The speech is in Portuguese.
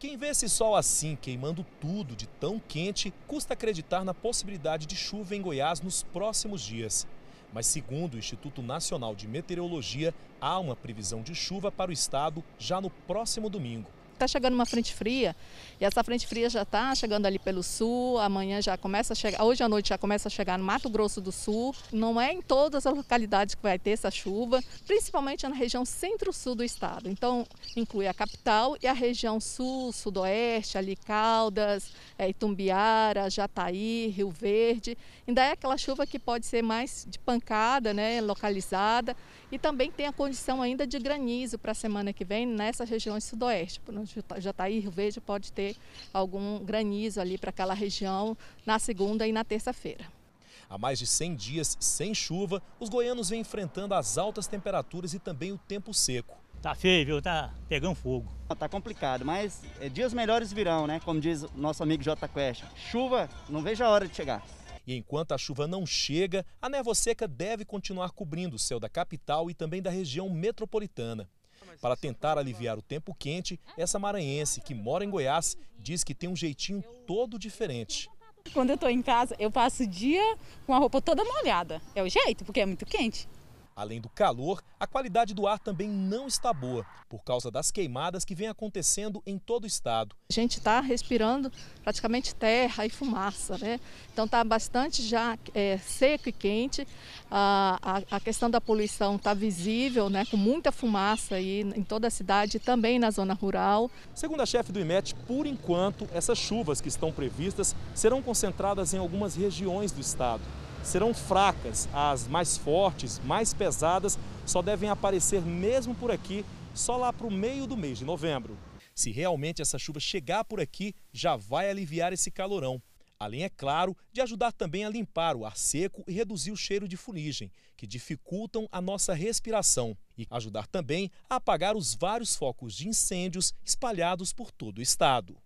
Quem vê esse sol assim, queimando tudo de tão quente, custa acreditar na possibilidade de chuva em Goiás nos próximos dias. Mas, segundo o Instituto Nacional de Meteorologia, há uma previsão de chuva para o estado já no próximo domingo está chegando uma frente fria e essa frente fria já está chegando ali pelo sul, amanhã já começa a chegar, hoje à noite já começa a chegar no Mato Grosso do Sul. Não é em todas as localidades que vai ter essa chuva, principalmente na região centro-sul do estado. Então, inclui a capital e a região sul, sudoeste, ali Caldas, é, Itumbiara, Jataí, Rio Verde. Ainda é aquela chuva que pode ser mais de pancada, né, localizada, e também tem a condição ainda de granizo para a semana que vem nessas regiões sudoeste, por onde Jataí, tá Rio Verde, pode ter algum granizo ali para aquela região na segunda e na terça-feira. Há mais de 100 dias sem chuva, os goianos vêm enfrentando as altas temperaturas e também o tempo seco. Tá feio, viu? Tá pegando fogo. Tá complicado, mas é, dias melhores virão, né? Como diz nosso amigo J Quest. Chuva, não vejo a hora de chegar. E enquanto a chuva não chega, a névoa seca deve continuar cobrindo o céu da capital e também da região metropolitana. Para tentar aliviar o tempo quente, essa maranhense que mora em Goiás diz que tem um jeitinho todo diferente. Quando eu estou em casa, eu passo o dia com a roupa toda molhada. É o jeito, porque é muito quente. Além do calor, a qualidade do ar também não está boa, por causa das queimadas que vem acontecendo em todo o estado. A gente está respirando praticamente terra e fumaça, né? Então está bastante já é, seco e quente. A, a, a questão da poluição está visível, né? Com muita fumaça aí em toda a cidade e também na zona rural. Segundo a chefe do IMET, por enquanto, essas chuvas que estão previstas serão concentradas em algumas regiões do estado serão fracas. As mais fortes, mais pesadas, só devem aparecer mesmo por aqui, só lá para o meio do mês de novembro. Se realmente essa chuva chegar por aqui, já vai aliviar esse calorão. Além, é claro, de ajudar também a limpar o ar seco e reduzir o cheiro de fuligem, que dificultam a nossa respiração. E ajudar também a apagar os vários focos de incêndios espalhados por todo o estado.